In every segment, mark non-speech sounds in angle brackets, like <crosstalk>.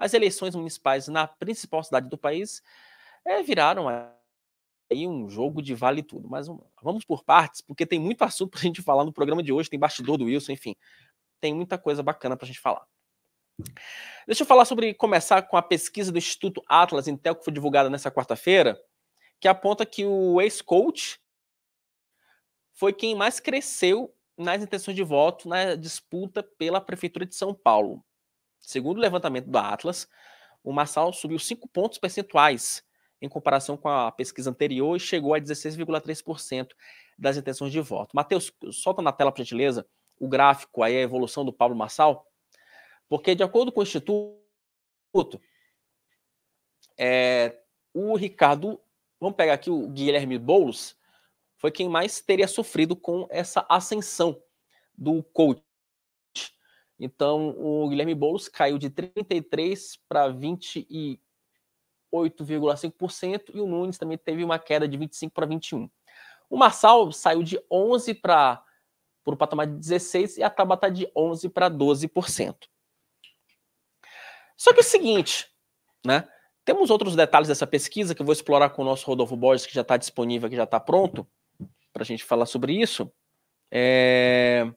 As eleições municipais na principal cidade do país é, viraram aí um jogo de vale tudo. Mas vamos por partes, porque tem muito <laughs> assunto para a gente falar no programa de hoje, tem bastidor do Wilson, enfim, tem muita coisa bacana para a gente falar. Deixa eu falar sobre começar com a pesquisa do Instituto Atlas Intel que foi divulgada nessa quarta-feira, que aponta que o ex-coach foi quem mais cresceu nas intenções de voto na disputa pela prefeitura de São Paulo. Segundo o levantamento da Atlas, o Marçal subiu 5 pontos percentuais em comparação com a pesquisa anterior e chegou a 16,3% das intenções de voto. Matheus, solta na tela, por gentileza, o gráfico aí, a evolução do Pablo Marçal, porque, de acordo com o Instituto, é, o Ricardo, vamos pegar aqui o Guilherme Boulos, foi quem mais teria sofrido com essa ascensão do coach então, o Guilherme Boulos caiu de 33% para 28,5% e o Nunes também teve uma queda de 25% para 21%. O Marçal saiu de 11% para o patamar de 16% e a Tabata tá de 11% para 12%. Só que é o seguinte, né? Temos outros detalhes dessa pesquisa que eu vou explorar com o nosso Rodolfo Borges, que já está disponível, que já está pronto, para a gente falar sobre isso. É...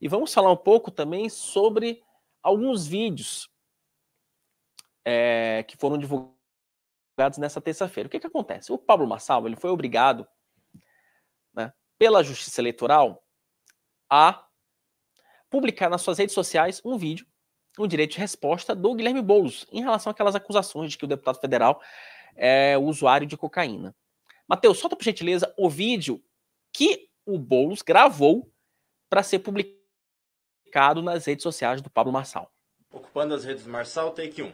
E vamos falar um pouco também sobre alguns vídeos é, que foram divulgados nessa terça-feira. O que, que acontece? O Pablo Massal ele foi obrigado né, pela Justiça Eleitoral a publicar nas suas redes sociais um vídeo, um direito de resposta do Guilherme Boulos em relação àquelas acusações de que o deputado federal é usuário de cocaína. Matheus, solta por gentileza o vídeo que o Boulos gravou para ser publicado nas redes sociais do Pablo Marçal. Ocupando as redes Marçal, take 1.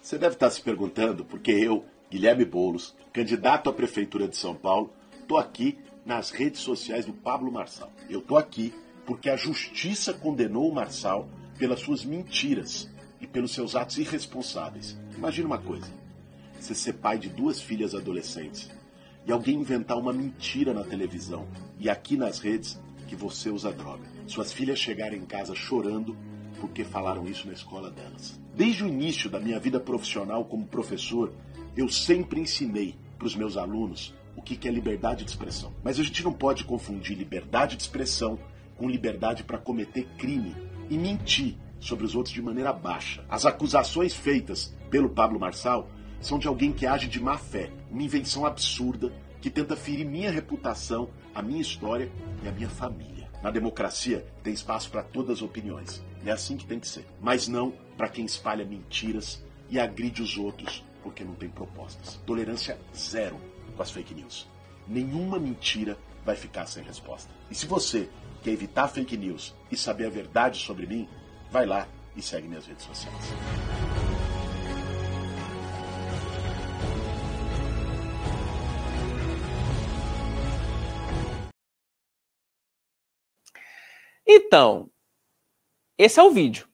Você deve estar tá se perguntando por que eu, Guilherme Boulos, candidato à Prefeitura de São Paulo, estou aqui nas redes sociais do Pablo Marçal. Eu estou aqui porque a justiça condenou o Marçal pelas suas mentiras e pelos seus atos irresponsáveis. Imagina uma coisa: você ser pai de duas filhas adolescentes e alguém inventar uma mentira na televisão e aqui nas redes que você usa droga. Suas filhas chegaram em casa chorando porque falaram isso na escola delas. Desde o início da minha vida profissional como professor, eu sempre ensinei para os meus alunos o que é liberdade de expressão. Mas a gente não pode confundir liberdade de expressão com liberdade para cometer crime e mentir sobre os outros de maneira baixa. As acusações feitas pelo Pablo Marçal são de alguém que age de má fé, uma invenção absurda que tenta ferir minha reputação a minha história e a minha família. Na democracia tem espaço para todas as opiniões. É assim que tem que ser. Mas não para quem espalha mentiras e agride os outros porque não tem propostas. Tolerância zero com as fake news. Nenhuma mentira vai ficar sem resposta. E se você quer evitar fake news e saber a verdade sobre mim, vai lá e segue minhas redes sociais. Então, esse é o vídeo.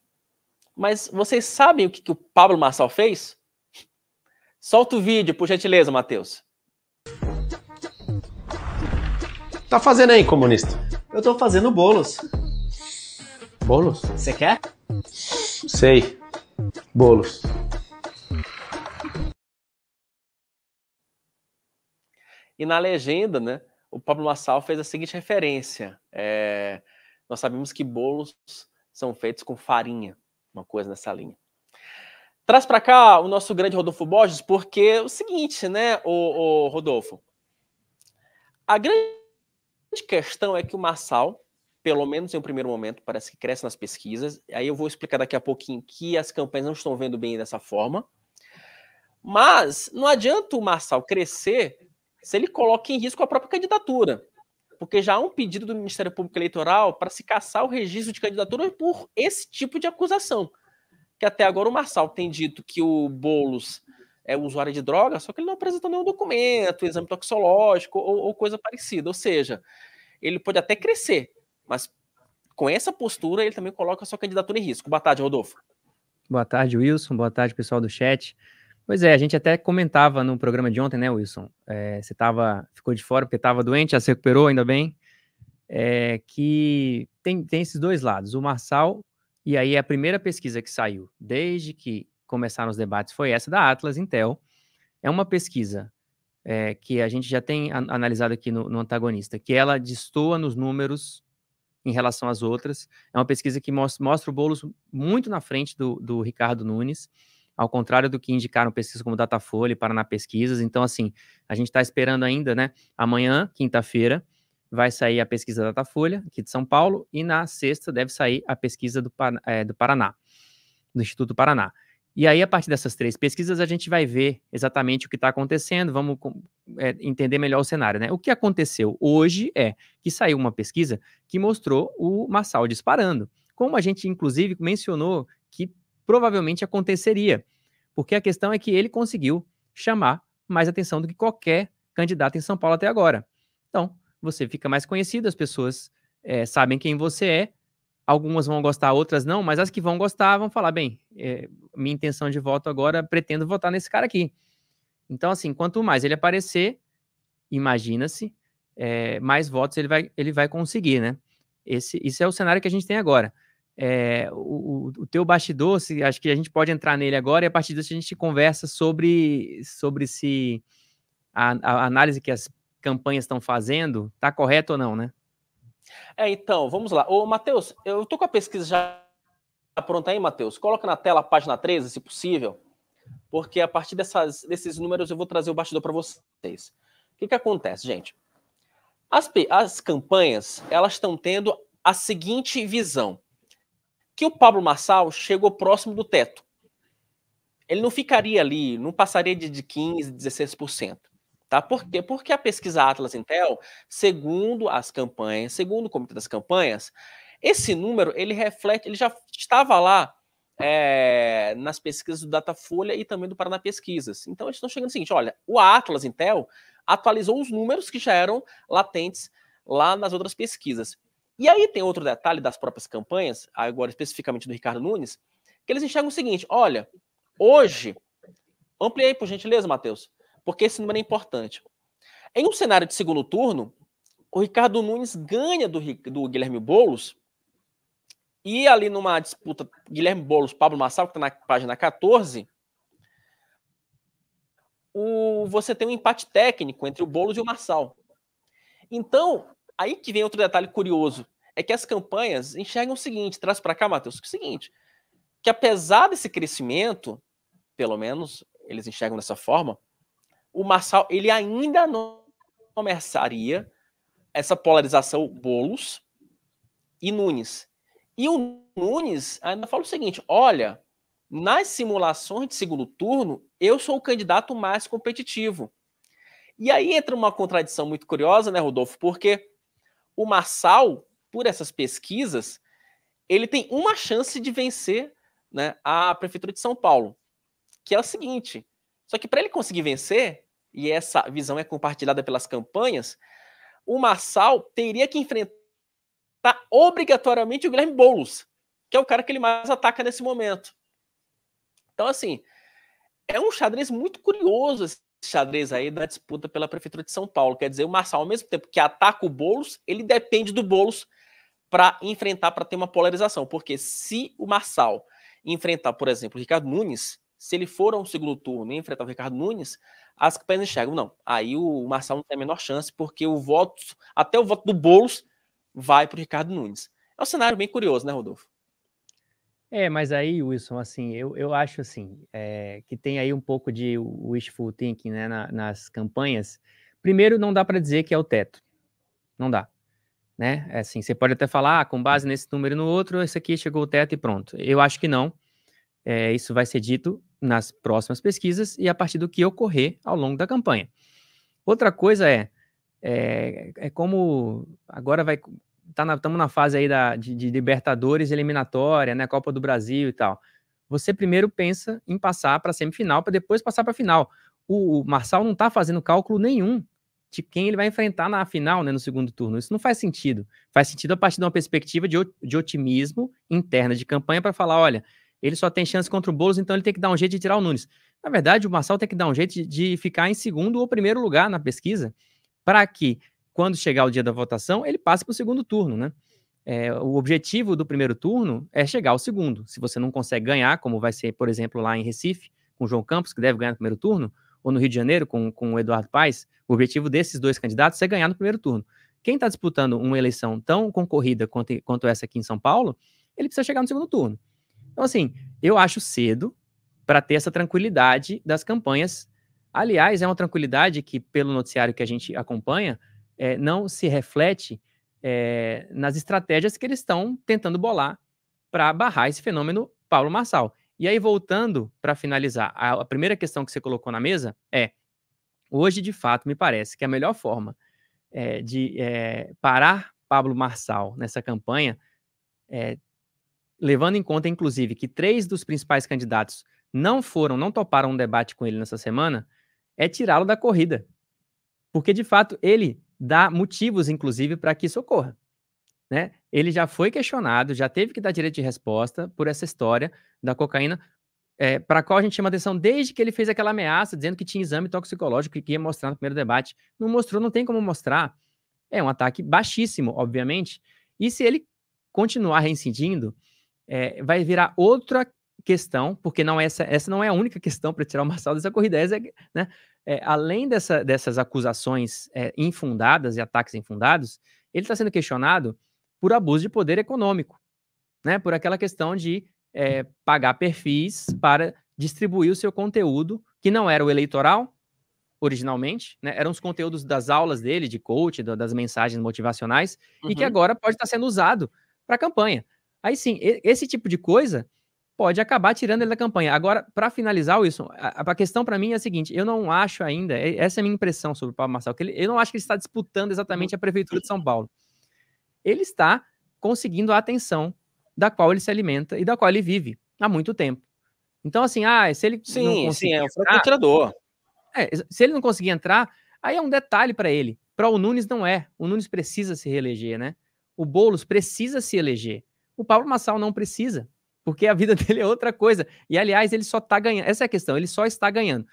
Mas vocês sabem o que, que o Pablo Marçal fez? Solta o vídeo, por gentileza, Matheus. Tá fazendo aí, comunista? Eu tô fazendo bolos. Bolos? Você quer? Sei. Bolos. E na legenda, né, o Pablo Massal fez a seguinte referência. É, nós sabemos que bolos são feitos com farinha, uma coisa nessa linha. Traz para cá o nosso grande Rodolfo Borges, porque é o seguinte, né, o, o Rodolfo? A grande questão é que o Marçal, pelo menos em um primeiro momento, parece que cresce nas pesquisas. Aí eu vou explicar daqui a pouquinho que as campanhas não estão vendo bem dessa forma. Mas não adianta o Marçal crescer se ele coloca em risco a própria candidatura porque já há um pedido do Ministério Público Eleitoral para se caçar o registro de candidatura por esse tipo de acusação. Que até agora o Marçal tem dito que o Boulos é usuário de droga, só que ele não apresentou nenhum documento, exame toxicológico ou, ou coisa parecida. Ou seja, ele pode até crescer, mas com essa postura ele também coloca a sua candidatura em risco. Boa tarde, Rodolfo. Boa tarde, Wilson. Boa tarde, pessoal do chat. Pois é, a gente até comentava no programa de ontem, né, Wilson? É, você tava, ficou de fora porque estava doente, já se recuperou, ainda bem. É, que tem, tem esses dois lados. O Marçal, e aí a primeira pesquisa que saiu desde que começaram os debates foi essa da Atlas Intel. É uma pesquisa é, que a gente já tem analisado aqui no, no antagonista, que ela destoa nos números em relação às outras. É uma pesquisa que mostra, mostra o Boulos muito na frente do, do Ricardo Nunes ao contrário do que indicaram pesquisas como Datafolha e Paraná Pesquisas. Então, assim, a gente está esperando ainda, né? Amanhã, quinta-feira, vai sair a pesquisa da Datafolha, aqui de São Paulo, e na sexta deve sair a pesquisa do, é, do Paraná, do Instituto Paraná. E aí, a partir dessas três pesquisas, a gente vai ver exatamente o que está acontecendo, vamos é, entender melhor o cenário, né? O que aconteceu hoje é que saiu uma pesquisa que mostrou o Massal disparando. Como a gente, inclusive, mencionou que provavelmente aconteceria. Porque a questão é que ele conseguiu chamar mais atenção do que qualquer candidato em São Paulo até agora. Então, você fica mais conhecido, as pessoas é, sabem quem você é, algumas vão gostar, outras não, mas as que vão gostar vão falar: bem, é, minha intenção de voto agora, pretendo votar nesse cara aqui. Então, assim, quanto mais ele aparecer, imagina-se, é, mais votos ele vai, ele vai conseguir, né? Esse, esse é o cenário que a gente tem agora é, o, o teu bastidor, se, acho que a gente pode entrar nele agora, e a partir disso a gente conversa sobre, sobre se a, a análise que as campanhas estão fazendo está correta ou não, né? É, então, vamos lá. Ô, Matheus, eu tô com a pesquisa já pronta aí, Matheus. Coloca na tela a página 13, se possível, porque a partir dessas, desses números eu vou trazer o bastidor para vocês. O que, que acontece, gente? As, as campanhas, elas estão tendo a seguinte visão que o Pablo Marçal chegou próximo do teto. Ele não ficaria ali, não passaria de 15%, 16%. Tá? Por quê? Porque a pesquisa Atlas Intel, segundo as campanhas, segundo o Comitê das Campanhas, esse número ele reflete, ele já estava lá é, nas pesquisas do Datafolha e também do Paraná Pesquisas. Então eles estão chegando o seguinte: olha, o Atlas Intel atualizou os números que já eram latentes lá nas outras pesquisas. E aí tem outro detalhe das próprias campanhas, agora especificamente do Ricardo Nunes, que eles enxergam o seguinte: olha, hoje, ampliei por gentileza, Matheus, porque esse número é importante. Em um cenário de segundo turno, o Ricardo Nunes ganha do, do Guilherme Boulos, e ali numa disputa, Guilherme Boulos, Pablo Massal, que está na página 14, o, você tem um empate técnico entre o Boulos e o Marçal. Então, Aí que vem outro detalhe curioso, é que as campanhas enxergam o seguinte, traz para cá, Matheus, é o seguinte, que apesar desse crescimento, pelo menos eles enxergam dessa forma, o Marçal, ele ainda não começaria essa polarização Bolos e Nunes. E o Nunes ainda fala o seguinte: olha, nas simulações de segundo turno, eu sou o candidato mais competitivo. E aí entra uma contradição muito curiosa, né, Rodolfo? Porque o Marçal, por essas pesquisas, ele tem uma chance de vencer né, a Prefeitura de São Paulo, que é o seguinte: só que para ele conseguir vencer, e essa visão é compartilhada pelas campanhas, o Marçal teria que enfrentar obrigatoriamente o Guilherme Boulos, que é o cara que ele mais ataca nesse momento. Então, assim, é um xadrez muito curioso xadrez aí da disputa pela Prefeitura de São Paulo. Quer dizer, o Marçal, ao mesmo tempo que ataca o Boulos, ele depende do Boulos para enfrentar, para ter uma polarização. Porque se o Marçal enfrentar, por exemplo, o Ricardo Nunes, se ele for ao segundo turno e enfrentar o Ricardo Nunes, as campanhas enxergam, não. Aí o Marçal não tem a menor chance, porque o voto, até o voto do Boulos, vai para o Ricardo Nunes. É um cenário bem curioso, né, Rodolfo? É, mas aí, Wilson, assim, eu, eu acho assim, é, que tem aí um pouco de wishful thinking né, na, nas campanhas. Primeiro, não dá para dizer que é o teto. Não dá. Né? É assim, você pode até falar, ah, com base nesse número e no outro, esse aqui chegou o teto e pronto. Eu acho que não. É, isso vai ser dito nas próximas pesquisas e a partir do que ocorrer ao longo da campanha. Outra coisa é, é, é como agora vai tá na, na fase aí da, de, de, Libertadores eliminatória, né? Copa do Brasil e tal. Você primeiro pensa em passar para semifinal para depois passar para final. O, o Marçal não está fazendo cálculo nenhum de quem ele vai enfrentar na final, né, no segundo turno. Isso não faz sentido. Faz sentido a partir de uma perspectiva de, de otimismo interna de campanha para falar, olha, ele só tem chance contra o Boulos, então ele tem que dar um jeito de tirar o Nunes. Na verdade, o Marçal tem que dar um jeito de, de ficar em segundo ou primeiro lugar na pesquisa para que quando chegar o dia da votação, ele passa para o segundo turno, né? É, o objetivo do primeiro turno é chegar ao segundo. Se você não consegue ganhar, como vai ser, por exemplo, lá em Recife, com o João Campos, que deve ganhar no primeiro turno, ou no Rio de Janeiro, com, com o Eduardo Paes, o objetivo desses dois candidatos é ganhar no primeiro turno. Quem está disputando uma eleição tão concorrida quanto, quanto essa aqui em São Paulo, ele precisa chegar no segundo turno. Então, assim, eu acho cedo para ter essa tranquilidade das campanhas. Aliás, é uma tranquilidade que, pelo noticiário que a gente acompanha, é, não se reflete é, nas estratégias que eles estão tentando bolar para barrar esse fenômeno Paulo Marçal. E aí, voltando para finalizar, a, a primeira questão que você colocou na mesa é: hoje, de fato, me parece que a melhor forma é, de é, parar Pablo Marçal nessa campanha, é, levando em conta, inclusive, que três dos principais candidatos não foram, não toparam um debate com ele nessa semana, é tirá-lo da corrida. Porque, de fato, ele dá motivos, inclusive, para que isso ocorra. Né? Ele já foi questionado, já teve que dar direito de resposta por essa história da cocaína, é, para a qual a gente chama atenção desde que ele fez aquela ameaça dizendo que tinha exame toxicológico e que ia mostrar no primeiro debate. Não mostrou, não tem como mostrar. É um ataque baixíssimo, obviamente. E se ele continuar reincidindo, é, vai virar outra questão, porque não é essa, essa não é a única <laughs> questão para tirar o Marçal dessa corrida, essa, é né? é, além dessa, dessas acusações é, infundadas e ataques infundados, ele está sendo questionado por abuso de poder econômico, né? Por aquela questão de é, pagar perfis para distribuir o seu conteúdo que não era o eleitoral originalmente, né? Eram os conteúdos das aulas dele de coach, do, das mensagens motivacionais uhum. e que uhum. agora pode estar tá sendo usado para campanha. Aí sim, esse tipo de coisa pode acabar tirando ele da campanha. Agora, para finalizar, Wilson, a, a questão para mim é a seguinte: eu não acho ainda, essa é a minha impressão sobre o Paulo Marçal, que ele, eu não acho que ele está disputando exatamente a Prefeitura de São Paulo. Ele está conseguindo a atenção da qual ele se alimenta e da qual ele vive há muito tempo. Então, assim, ah, se ele. Sim, não sim, é um entrar, É, se ele não conseguir entrar, aí é um detalhe para ele. Para o Nunes não é. O Nunes precisa se reeleger, né? O Boulos precisa se eleger. O Paulo Massal não precisa porque a vida <laughs> dele é outra coisa. E aliás, ele só está ganhando. Essa é a questão, ele só está ganhando.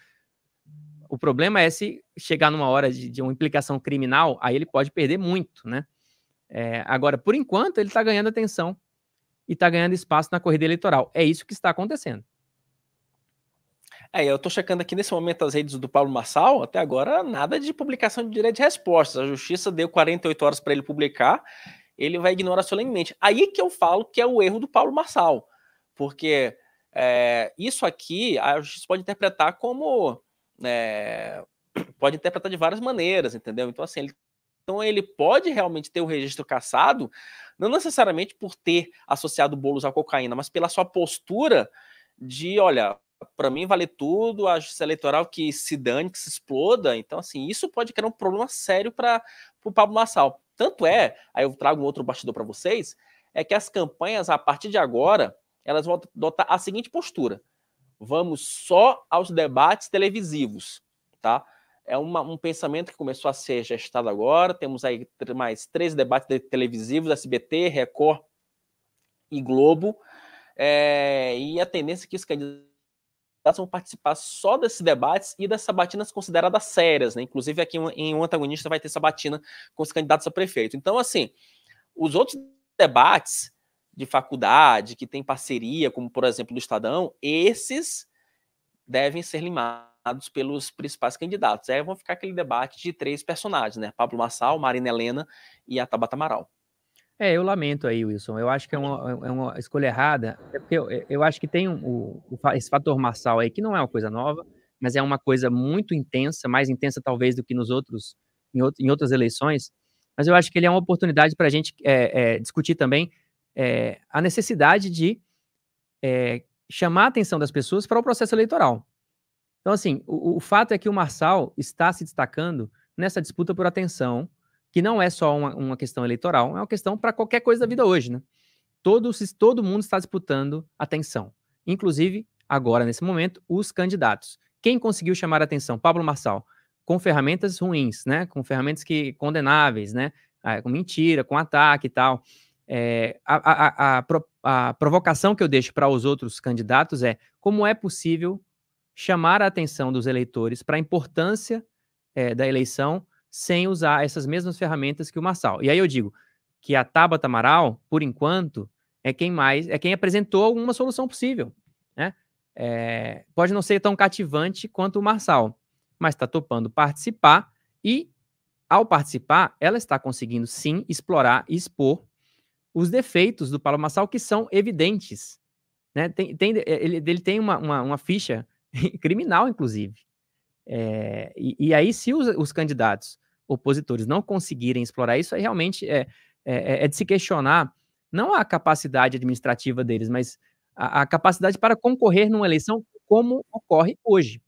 O problema é se chegar numa hora de, de uma implicação criminal, aí ele pode perder muito, né? É, agora, por enquanto, ele está ganhando atenção e está ganhando espaço na corrida eleitoral. É isso que está acontecendo. É, eu estou checando aqui nesse momento as redes do Paulo Massal, até agora nada de publicação de direito de respostas. A justiça deu 48 horas para ele publicar, ele vai ignorar solenemente. Aí que eu falo que é o erro do Paulo Massal. Porque é, isso aqui a justiça pode interpretar como. É, <clears throat> pode interpretar de várias maneiras, entendeu? Então, assim, ele, então ele pode realmente ter o registro cassado, não necessariamente por ter associado bolos à cocaína, mas pela sua postura de, olha, para mim vale tudo, a justiça eleitoral que se dane, que se exploda. Então, assim, isso pode criar um problema sério para o Pablo Massal. Tanto é, aí eu trago um outro bastidor para vocês, é que as campanhas, a partir de agora, elas vão adotar a seguinte postura: vamos só aos debates televisivos, tá? É uma, um pensamento que começou a ser gestado agora. Temos aí mais três debates televisivos: SBT, Record e Globo. É, e a tendência é que os candidatos vão participar só desses debates e das sabatinas consideradas sérias, né? Inclusive, aqui em um antagonista vai ter sabatina com os candidatos a prefeito. Então, assim, os outros debates de faculdade, que tem parceria, como por exemplo do Estadão, esses devem ser limados pelos principais candidatos. Aí vão ficar aquele debate de três personagens, né? Pablo Massal, Marina Helena e a Tabata Amaral. É, eu lamento aí, Wilson. Eu acho que é uma, é uma é escolha errada. É eu, eu acho que tem um, o, esse fator Massal aí, que não é uma coisa nova, mas é uma coisa muito intensa, mais intensa talvez do que nos outros, em, outro, em outras eleições. Mas eu acho que ele é uma oportunidade para a gente é, é, discutir também é, a necessidade de é, chamar a atenção das pessoas para o processo eleitoral. Então, assim, o, o fato é que o Marçal está se destacando nessa disputa por atenção, que não é só uma, uma questão eleitoral, é uma questão para qualquer coisa da vida hoje, né? Todo, todo mundo está disputando atenção, inclusive, agora, nesse momento, os candidatos. Quem conseguiu chamar a atenção? Pablo Marçal, com ferramentas ruins, né? Com ferramentas que condenáveis, né? Ah, com mentira, com ataque e tal. É, a, a, a, a provocação que eu deixo para os outros candidatos é como é possível chamar a atenção dos eleitores para a importância é, da eleição sem usar essas mesmas ferramentas que o Marçal. E aí eu digo que a Tabata Amaral, por enquanto, é quem mais, é quem apresentou alguma solução possível. Né? É, pode não ser tão cativante quanto o Marçal, mas está topando participar e, ao participar, ela está conseguindo sim explorar e expor os defeitos do Massal que são evidentes. Né? Tem, tem, eh, ele, ele, tem uma, uma, uma, ficha <laughs> criminal, inclusive. É, e, e, aí, se os, os, candidatos opositores não conseguirem explorar isso, aí realmente é, é, é, é de se questionar não a capacidade administrativa deles, mas a, a capacidade para concorrer numa eleição como ocorre hoje.